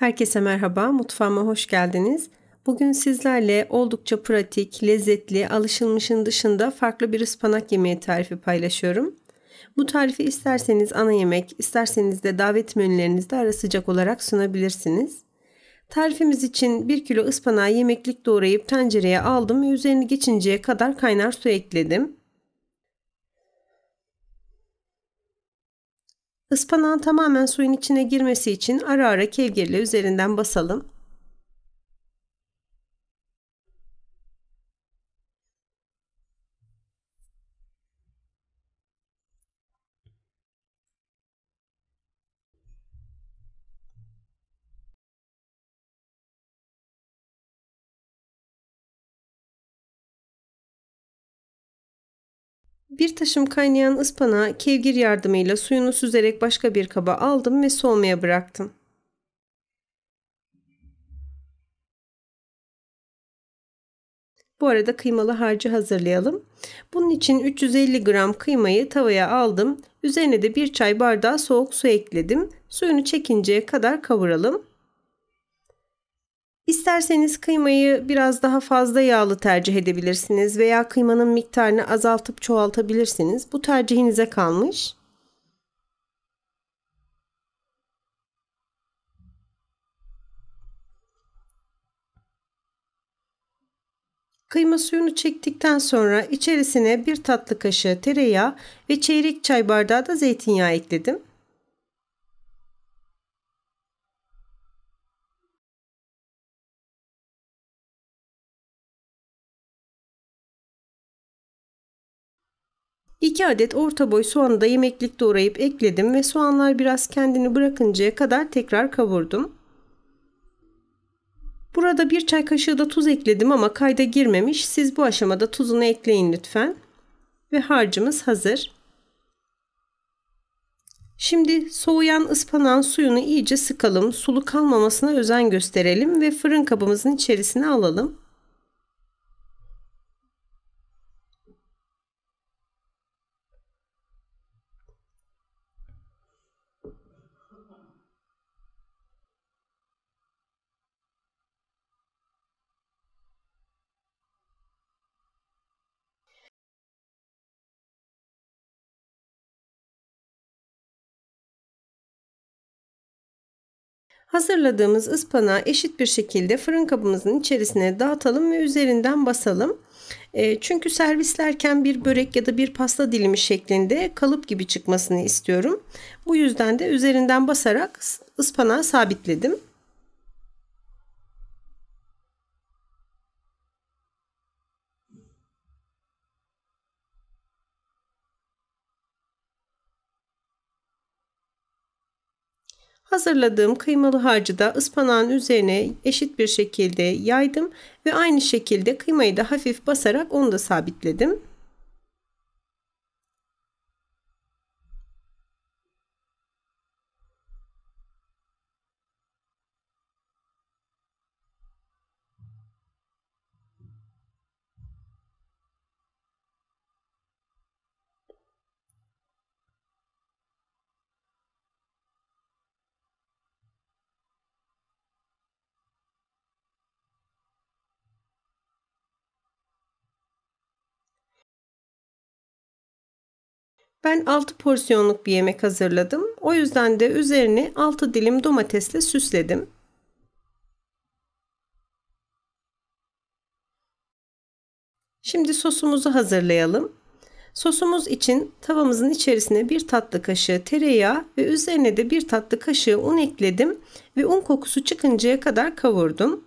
Herkese merhaba, mutfağıma hoş geldiniz. Bugün sizlerle oldukça pratik, lezzetli, alışılmışın dışında farklı bir ıspanak yemeği tarifi paylaşıyorum. Bu tarifi isterseniz ana yemek, isterseniz de davet menülerinizde ara sıcak olarak sunabilirsiniz. Tarifimiz için 1 kilo ıspanağı yemeklik doğrayıp tencereye aldım ve üzerini geçinceye kadar kaynar su ekledim. Ispanağın tamamen suyun içine girmesi için ara ara kevgirle üzerinden basalım. Bir taşım kaynayan ıspanağı kevgir yardımıyla suyunu süzerek başka bir kaba aldım ve soğumaya bıraktım. Bu arada kıymalı harcı hazırlayalım. Bunun için 350 gram kıymayı tavaya aldım. Üzerine de bir çay bardağı soğuk su ekledim. Suyunu çekinceye kadar kavuralım. İsterseniz kıymayı biraz daha fazla yağlı tercih edebilirsiniz veya kıymanın miktarını azaltıp çoğaltabilirsiniz. Bu tercihinize kalmış. Kıyma suyunu çektikten sonra içerisine bir tatlı kaşığı tereyağı ve çeyrek çay bardağı da zeytinyağı ekledim. 2 adet orta boy soğanı da yemeklik doğrayıp ekledim ve soğanlar biraz kendini bırakıncaya kadar tekrar kavurdum. Burada bir çay kaşığı da tuz ekledim ama kayda girmemiş. Siz bu aşamada tuzunu ekleyin lütfen. Ve harcımız hazır. Şimdi soğuyan ıspanağın suyunu iyice sıkalım. Sulu kalmamasına özen gösterelim ve fırın kabımızın içerisine alalım. Hazırladığımız ıspanağı eşit bir şekilde fırın kabımızın içerisine dağıtalım ve üzerinden basalım. E, çünkü servislerken bir börek ya da bir pasta dilimi şeklinde kalıp gibi çıkmasını istiyorum. Bu yüzden de üzerinden basarak ıspanağı sabitledim. Hazırladığım kıymalı harcı da ıspanağın üzerine eşit bir şekilde yaydım ve aynı şekilde kıymayı da hafif basarak onu da sabitledim. Ben 6 porsiyonluk bir yemek hazırladım. O yüzden de üzerini 6 dilim domatesle süsledim. Şimdi sosumuzu hazırlayalım. Sosumuz için tavamızın içerisine bir tatlı kaşığı tereyağı ve üzerine de bir tatlı kaşığı un ekledim ve un kokusu çıkıncaya kadar kavurdum.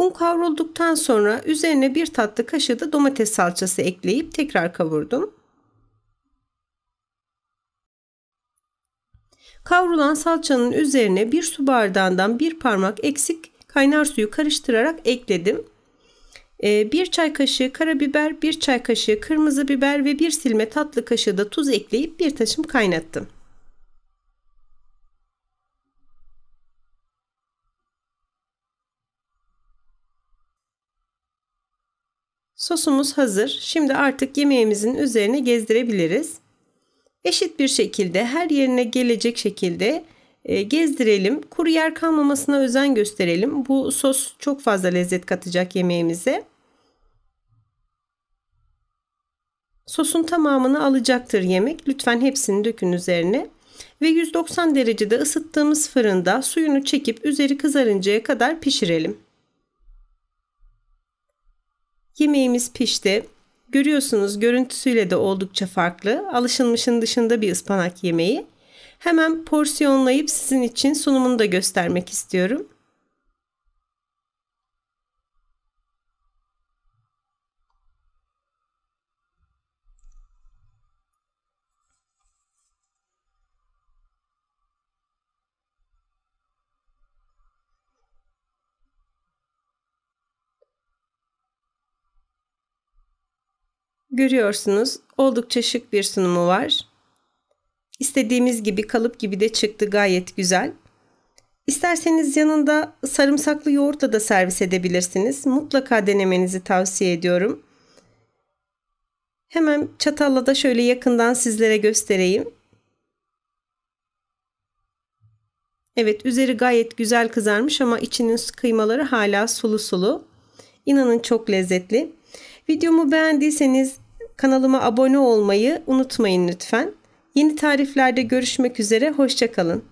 Un kavrulduktan sonra üzerine bir tatlı kaşığı da domates salçası ekleyip tekrar kavurdum. Kavrulan salçanın üzerine bir su bardağından bir parmak eksik kaynar suyu karıştırarak ekledim. Ee, bir çay kaşığı karabiber, bir çay kaşığı kırmızı biber ve bir silme tatlı kaşığı da tuz ekleyip bir taşım kaynattım. Sosumuz hazır. Şimdi artık yemeğimizin üzerine gezdirebiliriz. Eşit bir şekilde her yerine gelecek şekilde e, gezdirelim. Kuru yer kalmamasına özen gösterelim. Bu sos çok fazla lezzet katacak yemeğimize. Sosun tamamını alacaktır yemek. Lütfen hepsini dökün üzerine. Ve 190 derecede ısıttığımız fırında suyunu çekip üzeri kızarıncaya kadar pişirelim. Yemeğimiz pişti. Görüyorsunuz görüntüsüyle de oldukça farklı. Alışılmışın dışında bir ıspanak yemeği. Hemen porsiyonlayıp sizin için sunumunu da göstermek istiyorum. Görüyorsunuz oldukça şık bir sunumu var. İstediğimiz gibi kalıp gibi de çıktı gayet güzel. İsterseniz yanında sarımsaklı yoğurt da servis edebilirsiniz. Mutlaka denemenizi tavsiye ediyorum. Hemen çatalla da şöyle yakından sizlere göstereyim. Evet üzeri gayet güzel kızarmış ama içinin kıymaları hala sulu sulu. İnanın çok lezzetli. Videomu beğendiyseniz Kanalıma abone olmayı unutmayın lütfen. Yeni tariflerde görüşmek üzere, hoşçakalın.